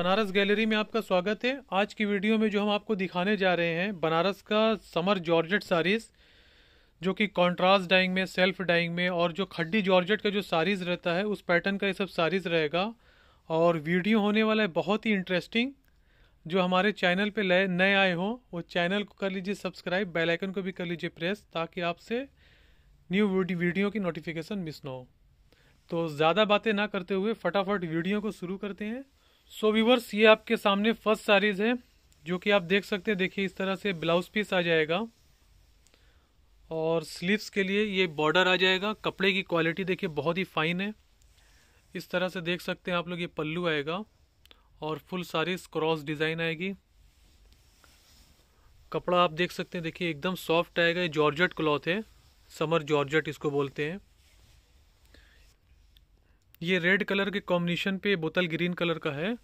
Banaras gallery में आपका स्वागत है आज की वीडियो में जो हम आपको दिखाने जा रहे हैं बनारस का समर जॉर्जेट साड़ीज़ जो कि कॉन्ट्रास्ट डाइंग में सेल्फ डाइंग में और जो खड्डी जॉर्जेट का जो साड़ीज़ रहता है उस पैटर्न का ये सब साड़ीज़ रहेगा और वीडियो होने वाला है बहुत ही इंटरेस्टिंग जो हमारे चैनल पर नए आए हों वो चैनल को कर लीजिए सब्सक्राइब बेलाइकन को भी कर लीजिए प्रेस ताकि आपसे न्यू वीडियो की नोटिफिकेशन मिस ना हो तो ज़्यादा बातें ना करते हुए फटाफट वीडियो को शुरू करते हैं सो so व्यूवर्स ये आपके सामने फर्स्ट साड़ीज़ है जो कि आप देख सकते हैं देखिए इस तरह से ब्लाउज पीस आ जाएगा और स्लीव्स के लिए ये बॉर्डर आ जाएगा कपड़े की क्वालिटी देखिए बहुत ही फाइन है इस तरह से देख सकते हैं आप लोग ये पल्लू आएगा और फुल सारी क्रॉस डिज़ाइन आएगी कपड़ा आप देख सकते हैं देखिए एकदम सॉफ्ट आएगा ये जॉर्जट क्लॉथ है समर जॉर्जट इसको बोलते हैं ये रेड कलर के कॉम्बिनेशन पे बोतल ग्रीन कलर का है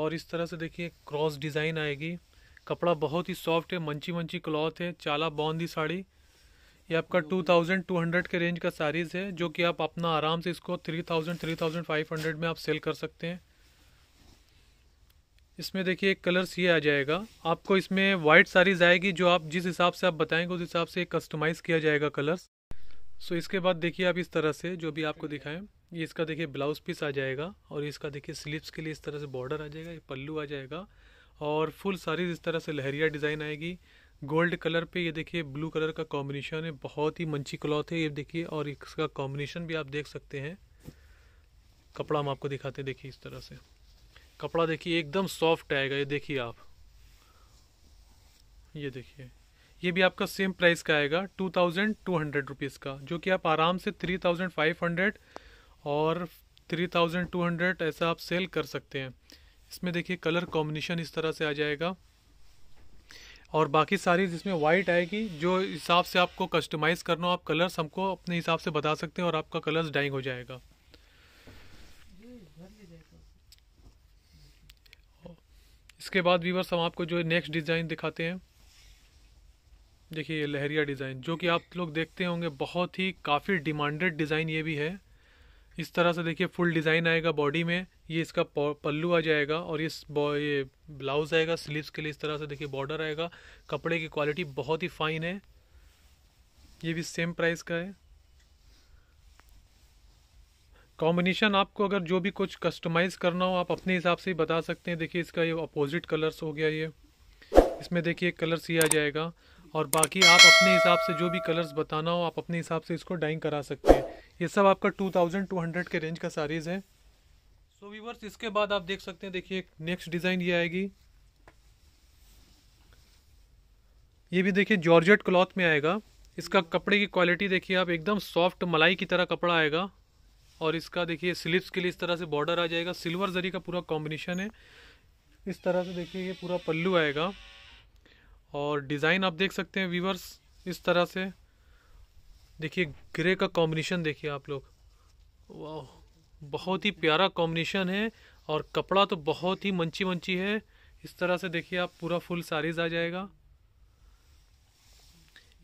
और इस तरह से देखिए क्रॉस डिज़ाइन आएगी कपड़ा बहुत ही सॉफ्ट है मंची मंची क्लॉथ है चाला बॉन्दी साड़ी ये आपका 2200 के रेंज का साड़ीज़ है जो कि आप अपना आराम से इसको 3000 3500 में आप सेल कर सकते हैं इसमें देखिए एक कलर्स ये आ जाएगा आपको इसमें वाइट साड़ीज़ आएगी जो आप जिस हिसाब से आप बताएंगे उस हिसाब से कस्टमाइज़ किया जाएगा कलर्स सो so, इसके बाद देखिए आप इस तरह से जो भी आपको दिखाएं ये इसका देखिए ब्लाउज पीस आ जाएगा और इसका देखिए स्लीव्स के लिए इस तरह से बॉर्डर आ जाएगा ये पल्लू आ जाएगा और फुल सारी इस तरह से लहरिया डिज़ाइन आएगी गोल्ड कलर पे ये देखिए ब्लू कलर का कॉम्बिनेशन है बहुत ही मंची क्लॉथ है ये देखिए और इसका कॉम्बिनेशन भी आप देख सकते हैं कपड़ा हम आपको दिखाते हैं देखिए इस तरह से कपड़ा देखिए एकदम सॉफ्ट आएगा ये देखिए आप ये देखिए ये भी आपका सेम प्राइस का आएगा two thousand two hundred rupees का जो कि आप आराम से थ्री थाउजेंड फाइव हंड्रेड और थ्री थाउजेंड टू हंड्रेड ऐसा आप सेल कर सकते हैं इसमें देखिए कलर कॉम्बिनेशन इस तरह से आ जाएगा और बाकी सारी जिसमें वाइट आएगी जो हिसाब से आपको कस्टमाइज़ करना हो आप कलर्स हमको अपने हिसाब से बता सकते हैं और आपका कलर्स डाइंग हो जाएगा इसके बाद वीवर्स हम आपको जो नेक्स्ट डिज़ाइन दिखाते हैं देखिए लहरिया डिज़ाइन जो कि आप लोग देखते होंगे बहुत ही काफ़ी डिमांडेड डिज़ाइन ये भी है इस तरह से देखिए फुल डिज़ाइन आएगा बॉडी में ये इसका पल्लू आ जाएगा और ये ये ब्लाउज़ आएगा स्लीव्स के लिए इस तरह से देखिए बॉर्डर आएगा कपड़े की क्वालिटी बहुत ही फाइन है ये भी सेम प्राइस का है कॉम्बिनेशन आपको अगर जो भी कुछ कस्टमाइज़ करना हो आप अपने हिसाब से ही बता सकते हैं देखिए इसका ये अपोजिट कलर्स हो गया ये इसमें देखिए कलर्स ये आ जाएगा और बाकी आप अपने हिसाब से जो भी कलर्स बताना हो आप अपने हिसाब से इसको डाइंग करा सकते हैं ये सब आपका 2200 के रेंज का सारीज़ है सो so वीवर्स इसके बाद आप देख सकते हैं देखिए नेक्स्ट डिज़ाइन ये आएगी ये भी देखिए जॉर्जेट क्लॉथ में आएगा इसका कपड़े की क्वालिटी देखिए आप एकदम सॉफ्ट मलाई की तरह कपड़ा आएगा और इसका देखिए स्लिप्स के लिए इस तरह से बॉर्डर आ जाएगा सिल्वर जरी का पूरा कॉम्बिनेशन है इस तरह से देखिए ये पूरा पल्लू आएगा और डिज़ाइन आप देख सकते हैं वीवर्स इस तरह से देखिए ग्रे का कॉम्बिनेशन देखिए आप लोग वाह बहुत ही प्यारा कॉम्बिनेशन है और कपड़ा तो बहुत ही मंची मंची है इस तरह से देखिए आप पूरा फुल साड़ीज आ जाएगा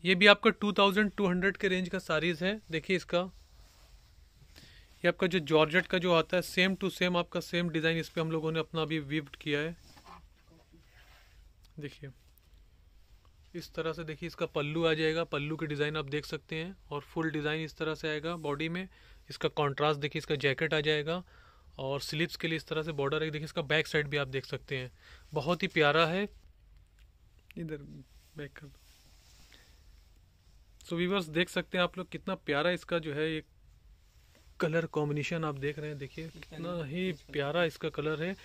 ये भी आपका 2200 के रेंज का साड़ीज है देखिए इसका ये आपका जो जॉर्जेट का जो आता है सेम टू सेम आपका सेम डिज़ाइन इस पर हम लोगों ने अपना अभी विफ्ट किया है देखिए इस तरह से देखिए इसका पल्लू आ जाएगा पल्लू के डिज़ाइन आप देख सकते हैं और फुल डिज़ाइन इस तरह से आएगा बॉडी में इसका कॉन्ट्रास्ट देखिए इसका जैकेट आ जाएगा और स्लिप्स के लिए इस तरह से बॉर्डर है देखिए इसका बैक साइड भी आप देख सकते हैं बहुत ही प्यारा है इधर बैक कर सो वीवर्स देख सकते हैं आप लोग कितना प्यारा इसका जो है एक कलर कॉम्बिनेशन आप देख रहे हैं देखिए कितना ही प्यारा इसका कलर है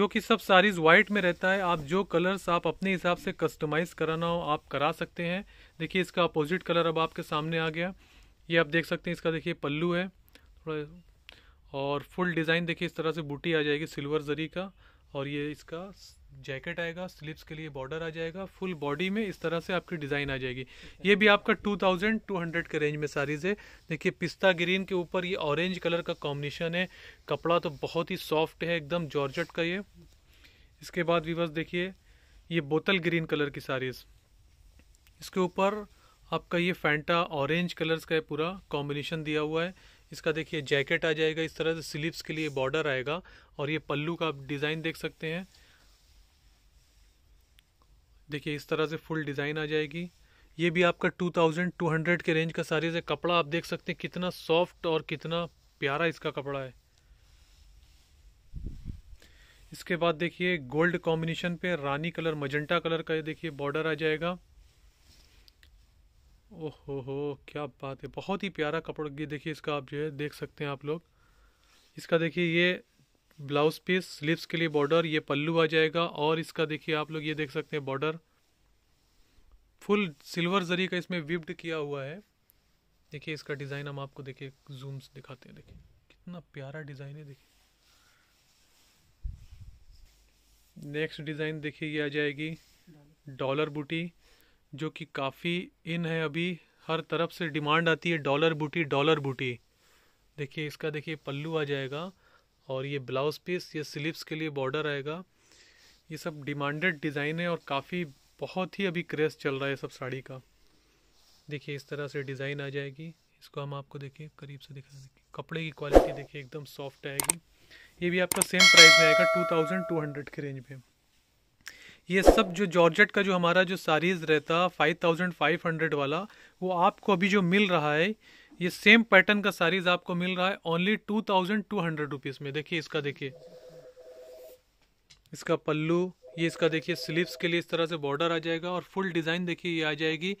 जो कि सब सारीज वाइट में रहता है आप जो कलर्स आप अपने हिसाब से कस्टमाइज कराना हो आप करा सकते हैं देखिए इसका अपोजिट कलर अब आपके सामने आ गया ये आप देख सकते हैं इसका देखिए पल्लू है थोड़ा और फुल डिज़ाइन देखिए इस तरह से बूटी आ जाएगी सिल्वर जरी का और ये इसका जैकेट आएगा स्लीप्स के लिए बॉर्डर आ जाएगा फुल बॉडी में इस तरह से आपकी डिज़ाइन आ जाएगी ये भी आपका 2200 के रेंज में सारीज़ है देखिए पिस्ता ग्रीन के ऊपर ये ऑरेंज कलर का कॉम्बिनेशन है कपड़ा तो बहुत ही सॉफ्ट है एकदम जॉर्जट का ये इसके बाद भी देखिए ये बोतल ग्रीन कलर की साड़ीज़ इसके ऊपर आपका ये फैंटा ऑरेंज कलर्स का पूरा कॉम्बिनेशन दिया हुआ है इसका देखिए जैकेट आ जाएगा इस तरह से स्लीव्स के लिए बॉर्डर आएगा और ये पल्लू का आप डिज़ाइन देख सकते हैं देखिए इस तरह से फुल डिज़ाइन आ जाएगी ये भी आपका 2200 के रेंज का साड़ी से कपड़ा आप देख सकते हैं कितना सॉफ्ट और कितना प्यारा इसका कपड़ा है इसके बाद देखिए गोल्ड कॉम्बिनेशन पे रानी कलर मजंटा कलर का ये देखिए बॉर्डर आ जाएगा ओहो हो क्या बात है बहुत ही प्यारा कपड़ा ये देखिए इसका आप जो है देख सकते हैं आप लोग इसका देखिए ये ब्लाउज पीस स्लीव्स के लिए बॉर्डर ये पल्लू आ जाएगा और इसका देखिए आप लोग ये देख सकते हैं बॉर्डर फुल सिल्वर जरी का इसमें विप्ड किया हुआ है देखिए इसका डिज़ाइन हम आपको देखिए जूम से दिखाते हैं देखिए कितना प्यारा डिज़ाइन है देखिए नेक्स्ट डिज़ाइन देखिए ये आ जाएगी डॉलर बूटी जो कि काफ़ी इन है अभी हर तरफ से डिमांड आती है डॉलर बूटी डॉलर बूटी देखिए इसका देखिए पल्लू आ जाएगा और ये ब्लाउज पीस ये स्लीवस के लिए बॉर्डर आएगा ये सब डिमांडेड डिज़ाइन है और काफ़ी बहुत ही अभी क्रेज चल रहा है सब साड़ी का देखिए इस तरह से डिज़ाइन आ जाएगी इसको हम आपको देखिए करीब से दिखा देंगे कपड़े की क्वालिटी देखिए एकदम सॉफ्ट आएगी ये भी आपका सेम प्राइस में आएगा टू थाउजेंड टू हंड्रेड के रेंज में ये सब जो जॉर्जेट का जो हमारा जो साड़ीज़ रहता फाइव थाउजेंड फाइव हंड्रेड वाला वो आपको अभी जो मिल रहा है ये सेम पैटर्न का साड़ीज आपको मिल रहा है only two thousand two hundred rupees में देखिए इसका देखिए इसका पल्लू ये इसका देखिए स्लीव्स के लिए इस तरह से बॉर्डर आ जाएगा और फुल डिज़ाइन देखिए ये आ जाएगी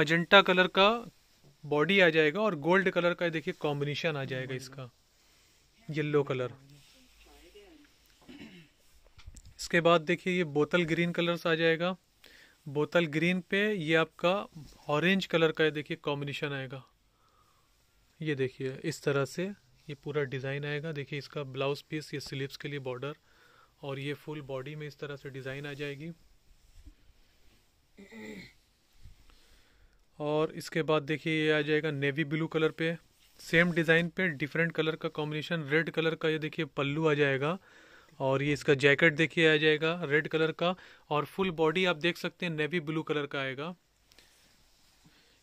मजेंटा कलर का बॉडी आ जाएगा और गोल्ड कलर का देखिए कॉम्बिनेशन आ जाएगा इसका येल्लो कलर इसके बाद देखिए ये बोतल ग्रीन कलर से आ जाएगा बोतल ग्रीन पे ये आपका ऑरेंज कलर का देखिए कॉम्बिनेशन आएगा ये देखिए इस तरह से ये पूरा डिज़ाइन आएगा देखिए इसका ब्लाउज पीस ये स्लीव्स के लिए बॉर्डर और ये फुल बॉडी में इस तरह से डिज़ाइन आ जाएगी और इसके बाद देखिए ये आ जाएगा नेवी ब्लू कलर पे सेम डिज़ाइन पे डिफरेंट कलर का कॉम्बिनेशन रेड कलर का ये देखिए पल्लू आ जाएगा और ये इसका जैकेट देखिए आ जाएगा रेड कलर का और फुल बॉडी आप देख सकते हैं नेवी ब्लू कलर का आएगा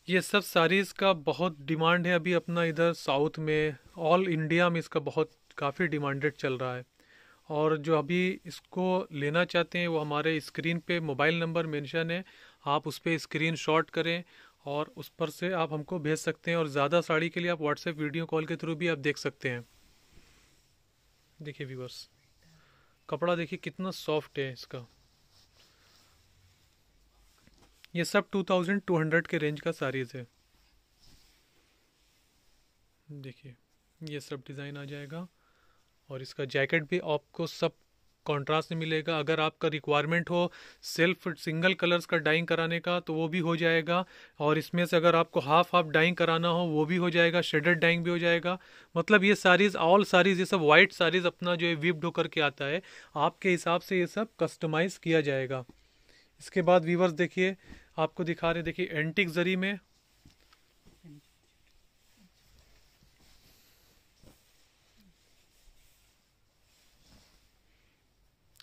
ये सब साड़ीज़ का बहुत डिमांड है अभी अपना इधर साउथ में ऑल इंडिया में इसका बहुत काफ़ी डिमांडेड चल रहा है और जो अभी इसको लेना चाहते हैं वो हमारे स्क्रीन पे मोबाइल नंबर मेंशन है आप उस पर स्क्रीन शॉट करें और उस पर से आप हमको भेज सकते हैं और ज़्यादा साड़ी के लिए आप व्हाट्सएप वीडियो कॉल के थ्रू भी आप देख सकते हैं देखिए व्यूवर्स कपड़ा देखिए कितना सॉफ्ट है इसका ये सब 2200 के रेंज का सारीज़ है देखिए ये सब डिज़ाइन आ जाएगा और इसका जैकेट भी आपको सब कॉन्ट्रास्ट में मिलेगा अगर आपका रिक्वायरमेंट हो सेल्फ सिंगल कलर्स का डाइंग कराने का तो वो भी हो जाएगा और इसमें से अगर आपको हाफ हाफ डाइंग कराना हो वो भी हो जाएगा शेडेड डाइंग भी हो जाएगा मतलब ये सारीज ऑल सारीज ये सब वाइट सारीज अपना जो है विप्ड होकर के आता है आपके हिसाब से ये सब कस्टमाइज़ किया जाएगा इसके बाद वीवर्स देखिए आपको दिखा रहे देखिए एंटिक जरी में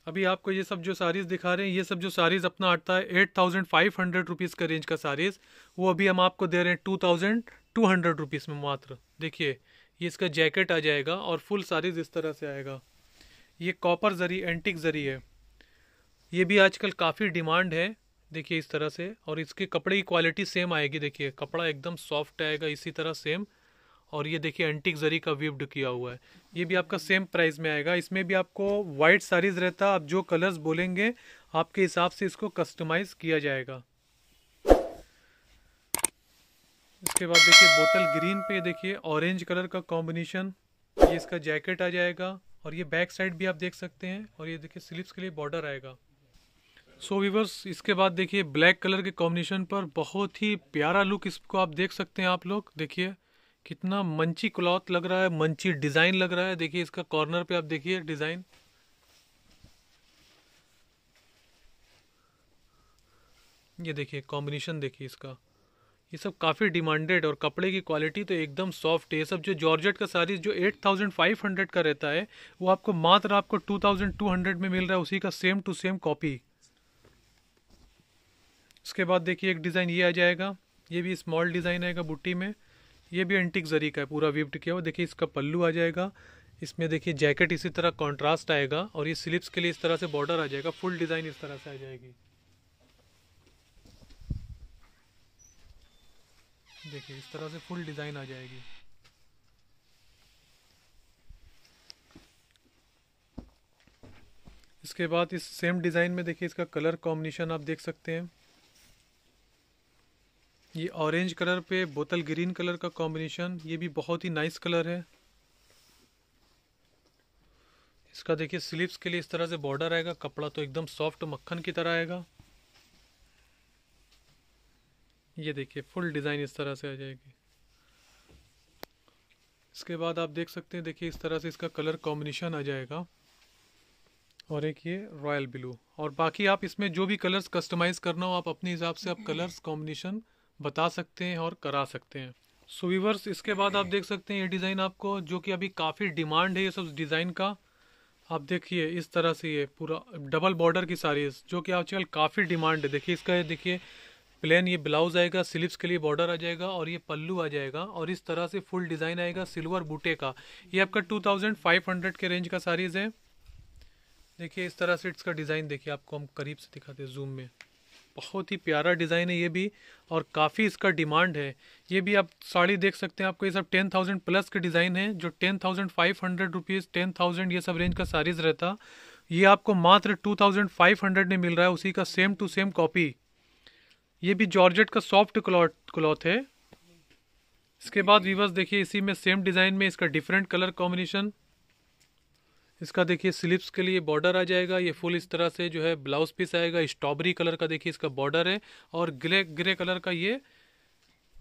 अभी आपको ये सब जो साड़ीज़ दिखा रहे हैं ये सब जो साड़ीज़ अपना आता है eight thousand five hundred rupees का रेंज का साड़ीज़ वो अभी हम आपको दे रहे हैं two thousand two hundred rupees में मात्र देखिए ये इसका जैकेट आ जाएगा और फुल साड़ीज़ इस तरह से आएगा ये कॉपर जरी एंटिक जरी है ये भी आजकल काफ़ी डिमांड है देखिए इस तरह से और इसके कपड़े की क्वालिटी सेम आएगी देखिए कपड़ा एकदम सॉफ्ट आएगा इसी तरह सेम और ये देखिए एंटीक जरी का विव्ड किया हुआ है ये भी आपका सेम प्राइस में आएगा इसमें भी आपको वाइट साड़ीज़ रहता आप जो कलर्स बोलेंगे आपके हिसाब से इसको कस्टमाइज़ किया जाएगा इसके बाद देखिए बोतल ग्रीन पे देखिए ऑरेंज कलर का कॉम्बिनेशन ये इसका जैकेट आ जाएगा और ये बैक साइड भी आप देख सकते हैं और ये देखिए स्लिप्स के लिए बॉर्डर आएगा सो so वीवर्स इसके बाद देखिए ब्लैक कलर के कॉम्बिनेशन पर बहुत ही प्यारा लुक इसको आप देख सकते हैं आप लोग देखिए कितना मंची क्लॉथ लग रहा है मंची डिज़ाइन लग रहा है देखिए इसका कॉर्नर पे आप देखिए डिज़ाइन ये देखिए कॉम्बिनेशन देखिए इसका ये सब काफ़ी डिमांडेड और कपड़े की क्वालिटी तो एकदम सॉफ्ट है ये सब जो जॉर्जेट का साड़ीज जो 8500 का रहता है वो आपको मात्र आपको 2200 में मिल रहा है उसी का सेम टू सेम कॉपी उसके बाद देखिए एक डिज़ाइन ये आ जाएगा ये भी स्मॉल डिज़ाइन आएगा बुट्टी में ये भी एंटिक जरी का है पूरा विफ्ट किया हुआ देखिए इसका पल्लू आ जाएगा इसमें देखिए जैकेट इसी तरह कॉन्ट्रास्ट आएगा और ये स्लिप्स के लिए इस तरह से बॉर्डर आ जाएगा फुल डिज़ाइन इस तरह से आ जाएगी देखिए इस तरह से फुल डिज़ाइन आ जाएगी इसके बाद इस सेम डिज़ाइन में देखिए इसका कलर कॉम्बिनेशन आप देख सकते हैं ये ऑरेंज कलर पे बोतल ग्रीन कलर का कॉम्बिनेशन ये भी बहुत ही नाइस कलर है इसका देखिए स्लीव्स के लिए इस तरह से बॉर्डर आएगा कपड़ा तो एकदम सॉफ्ट मक्खन की तरह आएगा ये देखिए फुल डिज़ाइन इस तरह से आ जाएगी इसके बाद आप देख सकते हैं देखिए इस तरह से इसका कलर कॉम्बिनेशन आ जाएगा और एक ये रॉयल ब्लू और बाकी आप इसमें जो भी कलर्स कस्टमाइज़ करना हो आप अपने हिसाब से आप कलर्स कॉम्बिनेशन बता सकते हैं और करा सकते हैं सो इसके बाद आप देख सकते हैं ये डिज़ाइन आपको जो कि अभी काफ़ी डिमांड है ये सब डिज़ाइन का आप देखिए इस तरह से ये पूरा डबल बॉर्डर की साड़ीज जो कि आजकल काफ़ी डिमांड है देखिए इसका देखिए प्लेन ये ब्लाउज आएगा स्लिप्स के लिए बॉर्डर आ जाएगा और ये पल्लू आ जाएगा और इस तरह से फुल डिज़ाइन आएगा सिल्वर बूटे का ये आपका 2500 के रेंज का साड़ीज़ है देखिए इस तरह से इसका डिज़ाइन देखिए आपको हम करीब से दिखाते हैं जूम में बहुत ही प्यारा डिज़ाइन है ये भी और काफ़ी इसका डिमांड है ये भी आप साड़ी देख सकते हैं आपको ये सब टेन थाउजेंड प्लस के डिज़ाइन है जो ten thousand five hundred rupees ten thousand ये सब रेंज का साड़ीज़ रहता ये आपको मात्र टू थाउजेंड फाइव हंड्रेड में मिल रहा है उसी का सेम टू सेम कॉपी ये भी जॉर्जेट का सॉफ्ट क्लॉथ क्लॉथ है इसके बाद वीवर्स देखिए इसी में सेम डिज़ाइन में इसका डिफरेंट कलर कॉम्बिनेशन इसका देखिए स्लिप्स के लिए बॉर्डर आ जाएगा ये फुल इस तरह से जो है ब्लाउज पीस आएगा स्ट्रॉबेरी कलर का देखिए इसका बॉर्डर है और ग्रे ग्रे कलर का ये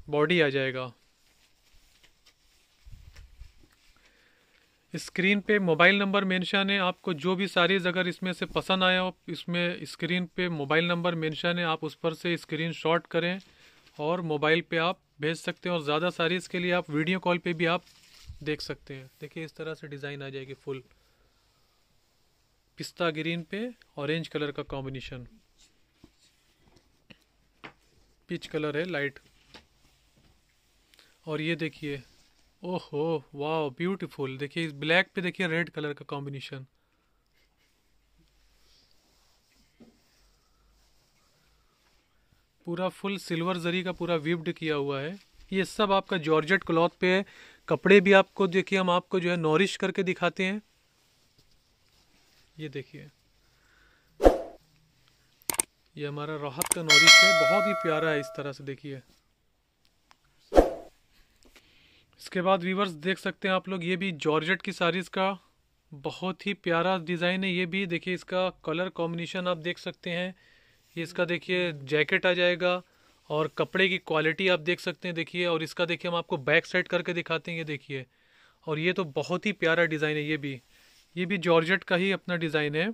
बॉडी आ जाएगा स्क्रीन पे मोबाइल नंबर मेंशन है आपको जो भी साइज अगर इसमें से पसंद आया हो इसमें स्क्रीन पे मोबाइल नंबर मेंशन है आप उस पर से स्क्रीन शॉट करें और मोबाइल पे आप भेज सकते हैं और ज़्यादा साइज के लिए आप वीडियो कॉल पे भी आप देख सकते हैं देखिए इस तरह से डिज़ाइन आ जाएगी फुल पिस्ता ग्रीन पे ऑरेंज कलर का कॉम्बिनेशन पिच कलर है लाइट और ये देखिए ओहो वाह ब्यूटीफुल देखिए इस ब्लैक पे देखिए रेड कलर का कॉम्बिनेशन पूरा फुल सिल्वर जरी का पूरा विव्ड किया हुआ है ये सब आपका जॉर्जेट क्लॉथ पे है कपड़े भी आपको देखिए हम आपको जो है नॉरिश करके दिखाते हैं ये देखिए ये हमारा राहत का नॉरिश है बहुत ही प्यारा है इस तरह से देखिए इसके बाद वीवर्स देख सकते हैं आप लोग ये भी जॉर्जेट की साड़ीज़ का बहुत ही प्यारा डिज़ाइन है ये भी देखिए इसका कलर कॉम्बिनेशन आप देख सकते हैं ये इसका देखिए जैकेट आ जाएगा और कपड़े की क्वालिटी आप देख सकते हैं देखिए और इसका देखिए हम आपको बैक साइड करके दिखाते हैं ये देखिए और ये तो बहुत ही प्यारा डिज़ाइन है ये भी ये भी जॉर्जेट का ही अपना डिज़ाइन है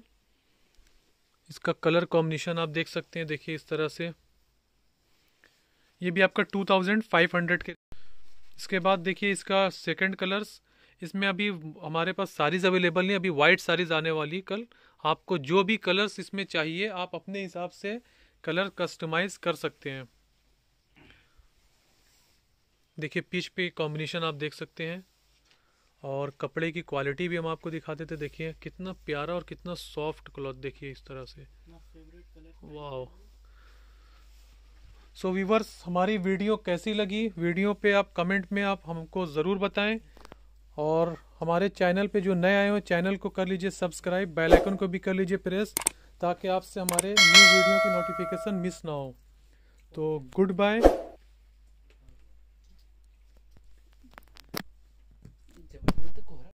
इसका कलर कॉम्बिनेशन आप देख सकते हैं देखिए इस तरह से ये भी आपका 2500 के इसके बाद देखिए इसका सेकंड कलर्स इसमें अभी हमारे पास साड़ीज़ अवेलेबल नहीं अभी वाइट साड़ीज़ आने वाली कल आपको जो भी कलर्स इसमें चाहिए आप अपने हिसाब से कलर कस्टमाइज कर सकते हैं देखिए पीच पे कॉम्बिनेशन आप देख सकते हैं और कपड़े की क्वालिटी भी हम आपको दिखाते थे देखिए कितना प्यारा और कितना सॉफ्ट क्लॉथ देखिए इस तरह से वाह सो वीवर्स हमारी वीडियो कैसी लगी वीडियो पे आप कमेंट में आप हमको ज़रूर बताएं और हमारे चैनल पे जो नए आए हो चैनल को कर लीजिए सब्सक्राइब बेल आइकन को भी कर लीजिए प्रेस ताकि आपसे हमारे न्यू वीडियो की नोटिफिकेशन मिस ना हो तो गुड बाय